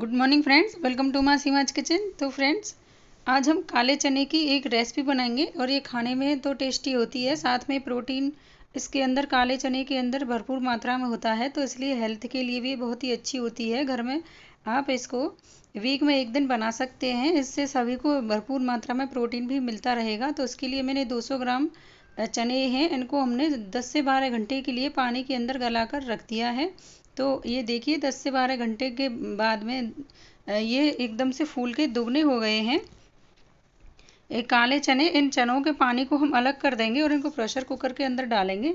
good morning friends welcome to Maa Seema's kitchen तो friends आज हम काले चने की एक रेसिपी बनाएंगे और ये खाने में तो टेस्टी होती है साथ में प्रोटीन इसके अंदर काले चने के अंदर भरपूर मात्रा में होता है तो इसलिए हेल्थ के लिए भी बहुत ही अच्छी होती है घर में आप इसको वीक में एक दिन बना सकते हैं इससे सभी को भरपूर मात्रा में प्रोटीन भी मिलता रहेगा तो उसके लिए मैंने दो ग्राम चने हैं इनको हमने दस से बारह घंटे के लिए पानी के अंदर गला रख दिया है तो ये देखिए 10 से 12 घंटे के बाद में ये एकदम से फूल के दुगने हो गए हैं एक काले चने इन चनों के पानी को हम अलग कर देंगे और इनको प्रेशर कुकर के अंदर डालेंगे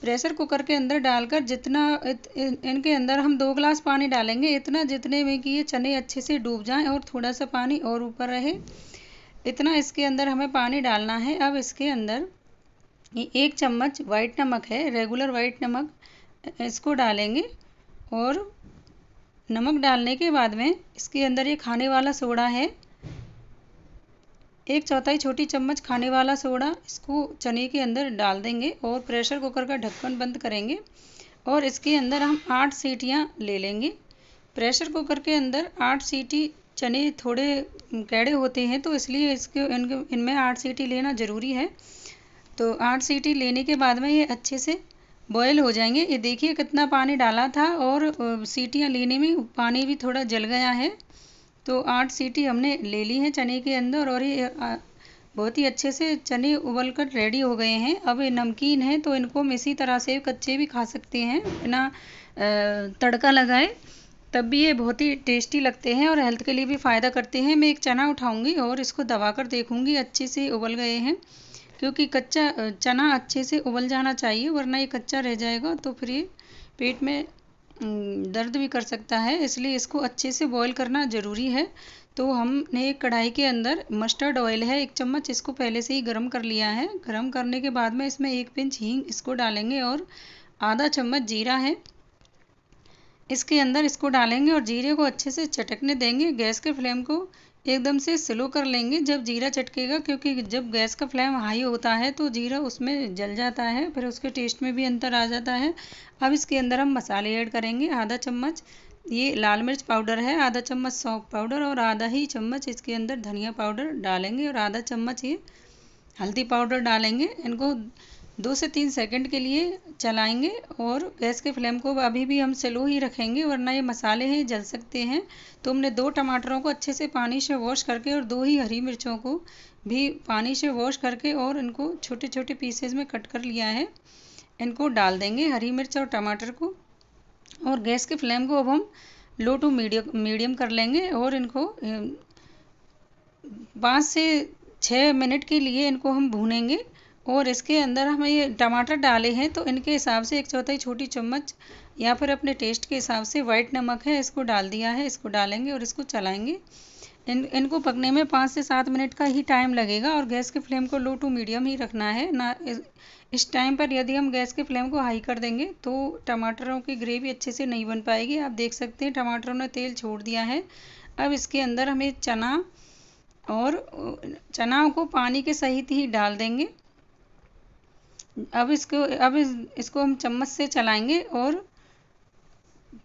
प्रेशर कुकर के अंदर डालकर जितना इत, इन, इनके अंदर हम दो गिलास पानी डालेंगे इतना जितने में कि ये चने अच्छे से डूब जाएं और थोड़ा सा पानी और ऊपर रहे इतना इसके अंदर हमें पानी डालना है अब इसके अंदर एक चम्मच वाइट नमक है रेगुलर वाइट नमक इसको डालेंगे और नमक डालने के बाद में इसके अंदर ये खाने वाला सोडा है एक चौथाई छोटी चम्मच खाने वाला सोडा इसको चने के अंदर डाल देंगे और प्रेशर कुकर का ढक्कन बंद करेंगे और इसके अंदर हम आठ सीटियाँ ले लेंगे प्रेशर कुकर के अंदर आठ सीटी चने थोड़े कैड़े होते हैं तो इसलिए इसके इनके इनमें आठ सीटी लेना ज़रूरी है तो आठ सीटी लेने के बाद में ये अच्छे से बॉयल हो जाएंगे ये देखिए कितना पानी डाला था और सीटियाँ लेने में पानी भी थोड़ा जल गया है तो आठ सीटी हमने ले ली है चने के अंदर और ये बहुत ही अच्छे से चने उबल कर रेडी हो गए हैं अब ये नमकीन है तो इनको हम इसी तरह से कच्चे भी खा सकते हैं बिना तड़का लगाए तब भी ये बहुत ही टेस्टी लगते हैं और हेल्थ के लिए भी फ़ायदा करते हैं मैं एक चना उठाऊंगी और इसको दबा कर देखूँगी अच्छे से उबल गए हैं क्योंकि कच्चा चना अच्छे से उबल जाना चाहिए वरना ये कच्चा रह जाएगा तो फिर ये पेट में दर्द भी कर सकता है इसलिए इसको अच्छे से बॉईल करना ज़रूरी है तो हमने एक कढ़ाई के अंदर मस्टर्ड ऑयल है एक चम्मच इसको पहले से ही गर्म कर लिया है गर्म करने के बाद में इसमें एक पिंच हींग इसको डालेंगे और आधा चम्मच जीरा है इसके अंदर इसको डालेंगे और जीरे को अच्छे से चटकने देंगे गैस के फ्लेम को एकदम से स्लो कर लेंगे जब जीरा चटकेगा क्योंकि जब गैस का फ्लेम हाई होता है तो जीरा उसमें जल जाता है फिर उसके टेस्ट में भी अंतर आ जाता है अब इसके अंदर हम मसाले ऐड करेंगे आधा चम्मच ये लाल मिर्च पाउडर है आधा चम्मच सौंफ पाउडर और आधा ही चम्मच इसके अंदर धनिया पाउडर डालेंगे और आधा चम्मच ये हल्दी पाउडर डालेंगे इनको दो से तीन सेकंड के लिए चलाएंगे और गैस के फ्लेम को अभी भी हम स्लो ही रखेंगे वरना ये मसाले हैं जल सकते हैं तो हमने दो टमाटरों को अच्छे से पानी से वॉश करके और दो ही हरी मिर्चों को भी पानी से वॉश करके और इनको छोटे छोटे पीसेज में कट कर लिया है इनको डाल देंगे हरी मिर्च और टमाटर को और गैस के फ्लेम को अब हम लो टू मीडियम मीडियम कर लेंगे और इनको पाँच से छः मिनट के लिए इनको हम भूनेंगे और इसके अंदर हम ये टमाटर डाले हैं तो इनके हिसाब से एक चौथाई छोटी चम्मच या फिर अपने टेस्ट के हिसाब से वाइट नमक है इसको डाल दिया है इसको डालेंगे और इसको चलाएंगे इन इनको पकने में पाँच से सात मिनट का ही टाइम लगेगा और गैस के फ्लेम को लो टू मीडियम ही रखना है ना इस टाइम पर यदि हम गैस के फ्लेम को हाई कर देंगे तो टमाटरों की ग्रेवी अच्छे से नहीं बन पाएगी आप देख सकते हैं टमाटरों ने तेल छोड़ दिया है अब इसके अंदर हमें चना और चना को पानी के सहित ही डाल देंगे अब इसको अब इस, इसको हम चम्मच से चलाएंगे और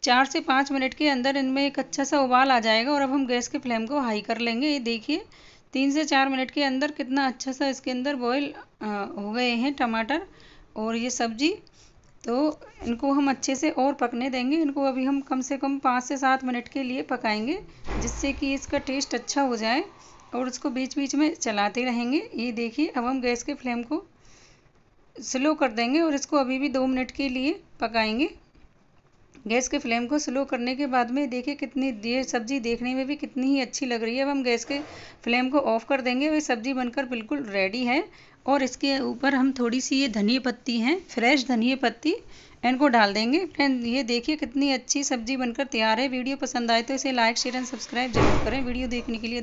चार से पाँच मिनट के अंदर इनमें एक अच्छा सा उबाल आ जाएगा और अब हम गैस के फ्लेम को हाई कर लेंगे ये देखिए तीन से चार मिनट के अंदर कितना अच्छा सा इसके अंदर बॉयल हो गए हैं टमाटर और ये सब्जी तो इनको हम अच्छे से और पकने देंगे इनको अभी हम कम से कम पाँच से सात मिनट के लिए पकाएंगे जिससे कि इसका टेस्ट अच्छा हो जाए और उसको बीच बीच में चलाते रहेंगे ये देखिए अब हम गैस के फ्लेम को स्लो कर देंगे और इसको अभी भी दो मिनट के लिए पकाएंगे गैस के फ्लेम को स्लो करने के बाद में देखिए कितनी देर सब्ज़ी देखने में भी कितनी ही अच्छी लग रही है अब हम गैस के फ्लेम को ऑफ़ कर देंगे और सब्ज़ी बनकर बिल्कुल रेडी है और इसके ऊपर हम थोड़ी सी ये धनिया पत्ती हैं फ्रेश धनिया पत्ती इनको डाल देंगे फ्रेंड ये देखिए कितनी अच्छी सब्ज़ी बनकर तैयार है वीडियो पसंद आए तो इसे लाइक शेयर एंड सब्सक्राइब जरूर करें वीडियो देखने के लिए